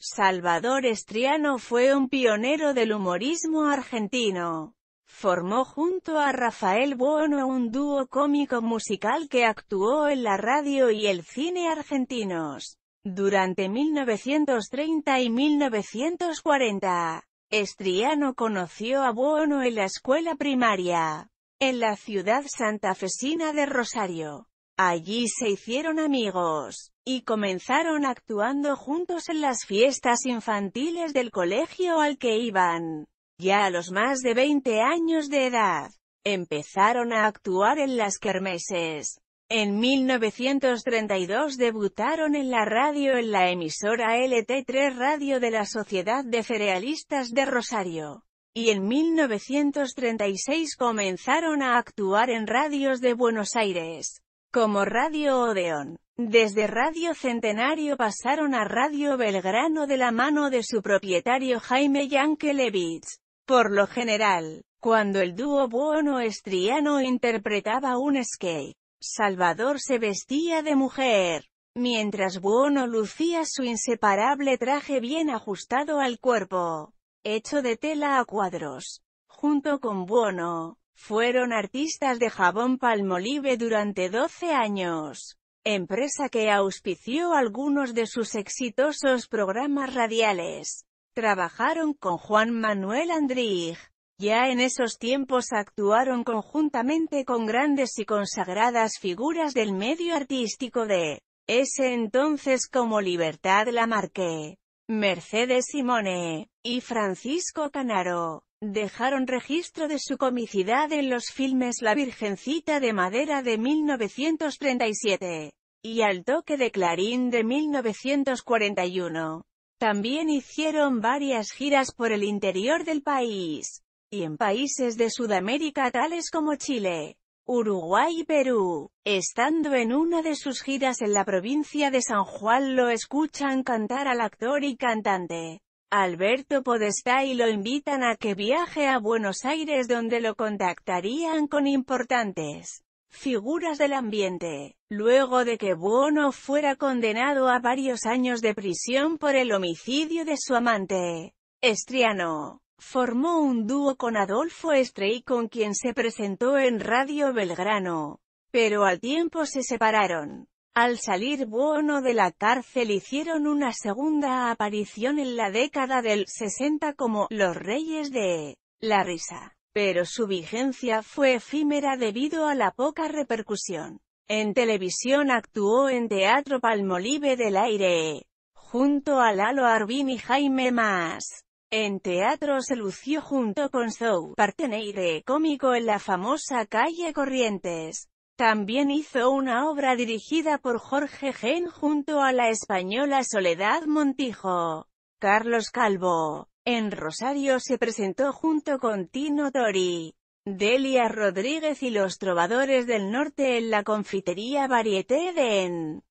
Salvador Estriano fue un pionero del humorismo argentino. Formó junto a Rafael Buono un dúo cómico musical que actuó en la radio y el cine argentinos. Durante 1930 y 1940, Estriano conoció a Buono en la escuela primaria, en la ciudad santafesina de Rosario. Allí se hicieron amigos, y comenzaron actuando juntos en las fiestas infantiles del colegio al que iban. Ya a los más de 20 años de edad, empezaron a actuar en las kermeses. En 1932 debutaron en la radio en la emisora LT3 Radio de la Sociedad de Cerealistas de Rosario. Y en 1936 comenzaron a actuar en radios de Buenos Aires como Radio Odeón. Desde Radio Centenario pasaron a Radio Belgrano de la mano de su propietario Jaime Yankelevich. Por lo general, cuando el dúo Buono Estriano interpretaba un skate, Salvador se vestía de mujer, mientras Buono lucía su inseparable traje bien ajustado al cuerpo, hecho de tela a cuadros. Junto con Buono, fueron artistas de jabón Palmolive durante 12 años, empresa que auspició algunos de sus exitosos programas radiales. Trabajaron con Juan Manuel Andrí. Ya en esos tiempos actuaron conjuntamente con grandes y consagradas figuras del medio artístico de ese entonces como Libertad Lamarque, Mercedes Simone y Francisco Canaro. Dejaron registro de su comicidad en los filmes La Virgencita de Madera de 1937 y Al Toque de Clarín de 1941. También hicieron varias giras por el interior del país, y en países de Sudamérica tales como Chile, Uruguay y Perú. Estando en una de sus giras en la provincia de San Juan lo escuchan cantar al actor y cantante. Alberto Podestá y lo invitan a que viaje a Buenos Aires donde lo contactarían con importantes figuras del ambiente, luego de que Buono fuera condenado a varios años de prisión por el homicidio de su amante. Estriano formó un dúo con Adolfo y con quien se presentó en Radio Belgrano, pero al tiempo se separaron. Al salir bueno de la cárcel hicieron una segunda aparición en la década del 60 como «Los Reyes de la Risa», pero su vigencia fue efímera debido a la poca repercusión. En televisión actuó en Teatro Palmolive del Aire, junto a Lalo Arbin y Jaime Mas. En teatro se lució junto con Zou Parteneire cómico en la famosa calle Corrientes. También hizo una obra dirigida por Jorge Gen junto a la española Soledad Montijo. Carlos Calvo. En Rosario se presentó junto con Tino Tori, Delia Rodríguez y los Trovadores del Norte en la confitería Varieté de En.